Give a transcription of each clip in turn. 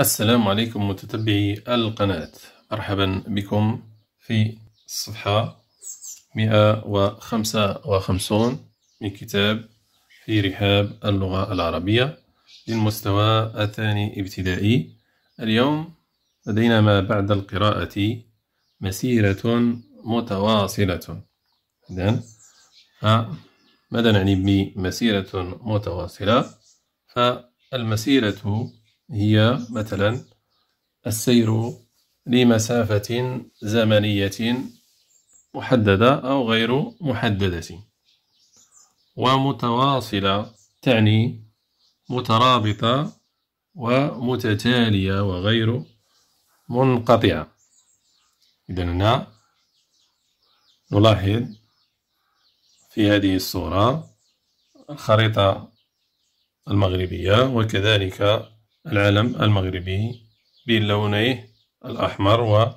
السلام عليكم متتبعي القناة مرحبا بكم في الصفحة 155 من كتاب في رحاب اللغة العربية للمستوى الثاني ابتدائي اليوم لدينا ما بعد القراءة مسيرة متواصلة إذن ماذا نعني بمسيرة متواصلة فالمسيرة هي مثلا السير لمسافة زمنية محددة أو غير محددة ومتواصلة تعني مترابطة ومتتالية وغير منقطعة إذا هنا نلاحظ في هذه الصورة الخريطة المغربية وكذلك العلم المغربي بلونيه الأحمر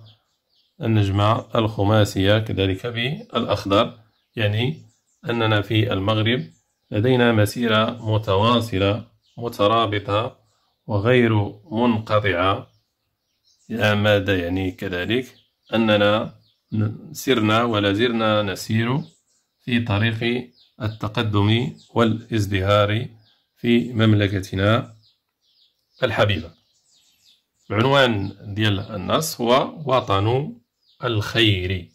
والنجمة الخماسية كذلك بالأخضر يعني أننا في المغرب لدينا مسيرة متواصلة مترابطة وغير منقطعة إلى ماذا يعني كذلك أننا سرنا ولا زرنا نسير في طريق التقدم والازدهار في مملكتنا الحبيبة العنوان ديال النص هو وطن الخير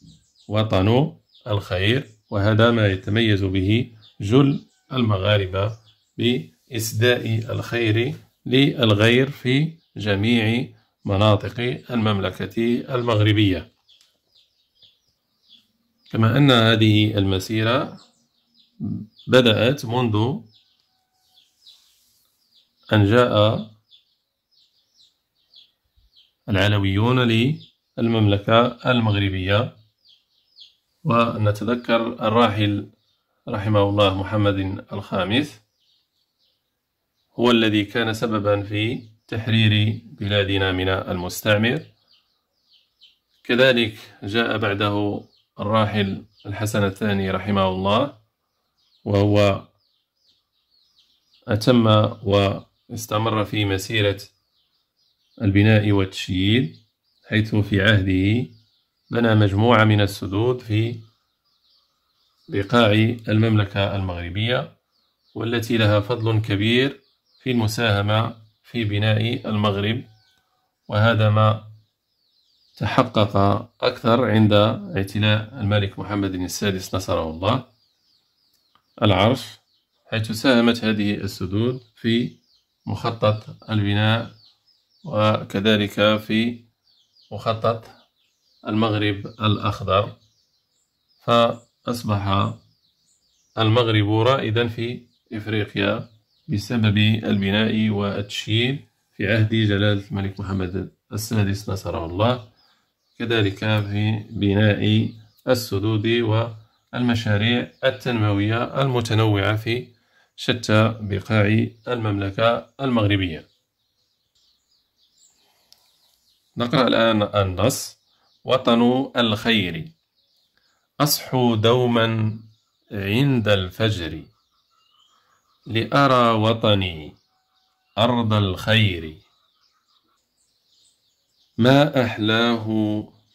وطن الخير وهذا ما يتميز به جل المغاربة بإسداء الخير للغير في جميع مناطق المملكة المغربية كما أن هذه المسيرة بدأت منذ أن جاء العلويون للمملكة المغربية ونتذكر الراحل رحمه الله محمد الخامس هو الذي كان سببا في تحرير بلادنا من المستعمر كذلك جاء بعده الراحل الحسن الثاني رحمه الله وهو أتم واستمر في مسيرة البناء والتشييد حيث في عهده بنى مجموعة من السدود في بقاع المملكة المغربية والتي لها فضل كبير في المساهمة في بناء المغرب وهذا ما تحقق أكثر عند اعتلاء الملك محمد السادس نصره الله العرش حيث ساهمت هذه السدود في مخطط البناء وكذلك في مخطط المغرب الأخضر فأصبح المغرب رائدا في إفريقيا بسبب البناء والتشييد في عهد جلالة الملك محمد السادس نصره الله كذلك في بناء السدود والمشاريع التنموية المتنوعة في شتى بقاع المملكة المغربية نقرأ الآن النص وطن الخير أصحو دوما عند الفجر لأرى وطني أرض الخير ما أحلاه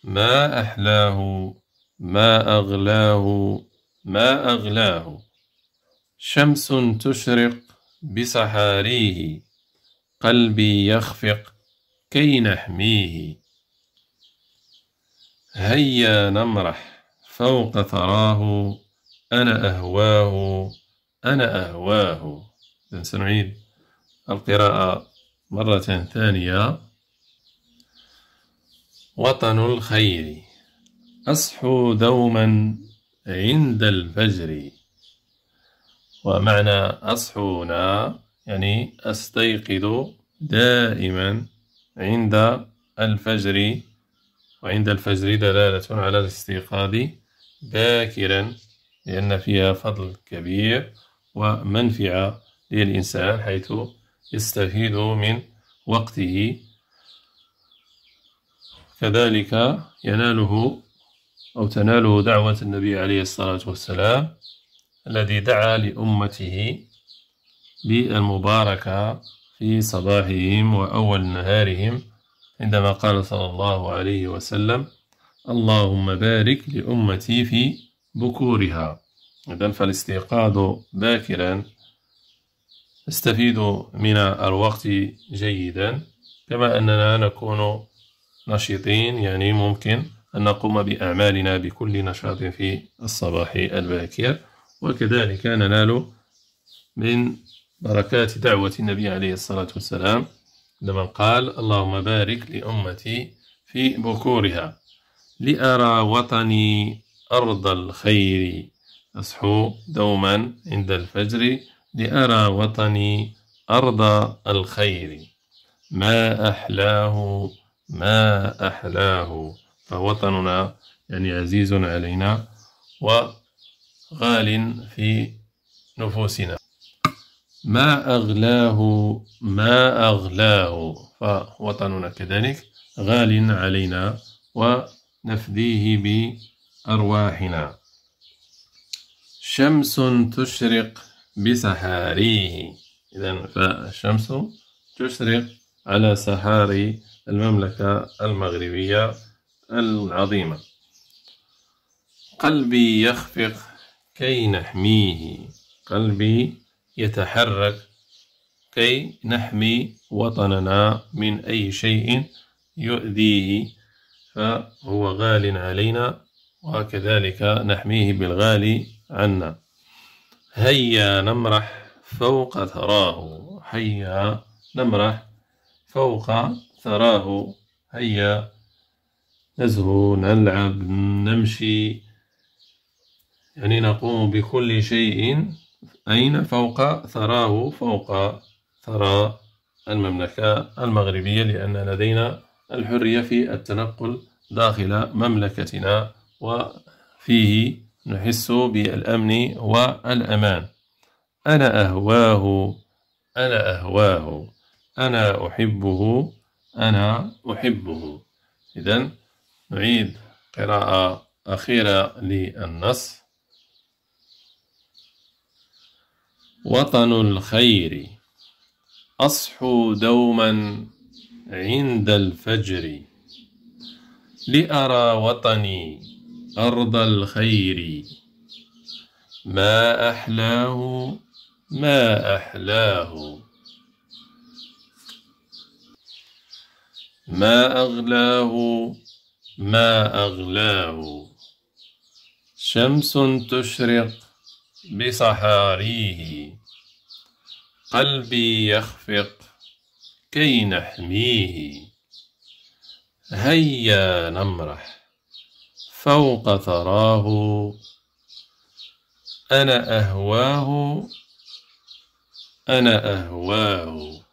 ما أحلاه ما أغلاه ما أغلاه شمس تشرق بسحاريه قلبي يخفق كي نحميه هيا نمرح فوق ثراه أنا أهواه أنا أهواه سنعيد القراءة مرة ثانية وطن الخير أصحو دوما عند الفجر ومعنى أصحونا يعني أستيقظ دائما عند الفجر وعند الفجر دلالة على الاستيقاظ باكرا لأن فيها فضل كبير ومنفعة للإنسان حيث يستفيد من وقته كذلك يناله أو تناله دعوة النبي عليه الصلاة والسلام الذي دعا لأمته بالمباركة في صباحهم وأول نهارهم عندما قال صلى الله عليه وسلم اللهم بارك لأمتي في بكورها إذا فالاستيقاظ باكرا نستفيد من الوقت جيدا كما أننا نكون نشيطين يعني ممكن أن نقوم بأعمالنا بكل نشاط في الصباح الباكر وكذلك ننال من بركات دعوة النبي عليه الصلاة والسلام عندما قال اللهم بارك لأمتي في بكورها لأرى وطني أرض الخير أصحو دوما عند الفجر لأرى وطني أرض الخير ما أحلاه ما أحلاه فوطننا يعني عزيز علينا وغال في نفوسنا ما أغلاه ما أغلاه فوطننا كذلك غال علينا ونفديه بأرواحنا شمس تشرق بسحاريه إذا فالشمس تشرق على سحاري المملكة المغربية العظيمة قلبي يخفق كي نحميه قلبي يتحرك كي نحمي وطننا من أي شيء يؤذيه فهو غال علينا وكذلك نحميه بالغالي عنا هيا نمرح فوق ثراه هيا نمرح فوق ثراه هيا نزهو نلعب نمشي يعني نقوم بكل شيء أين فوق ثراه فوق ثرى المملكة المغربية لأن لدينا الحرية في التنقل داخل مملكتنا وفيه نحس بالأمن والأمان أنا أهواه أنا أهواه أنا أحبه أنا أحبه إذا نعيد قراءة أخيرة للنص وطن الخير أصحو دوما عند الفجر لأرى وطني أرض الخير ما أحلاه ما أحلاه ما أغلاه ما أغلاه شمس تشرق بصحاريه قلبي يخفق كي نحميه هيا نمرح فوق ثراه أنا أهواه أنا أهواه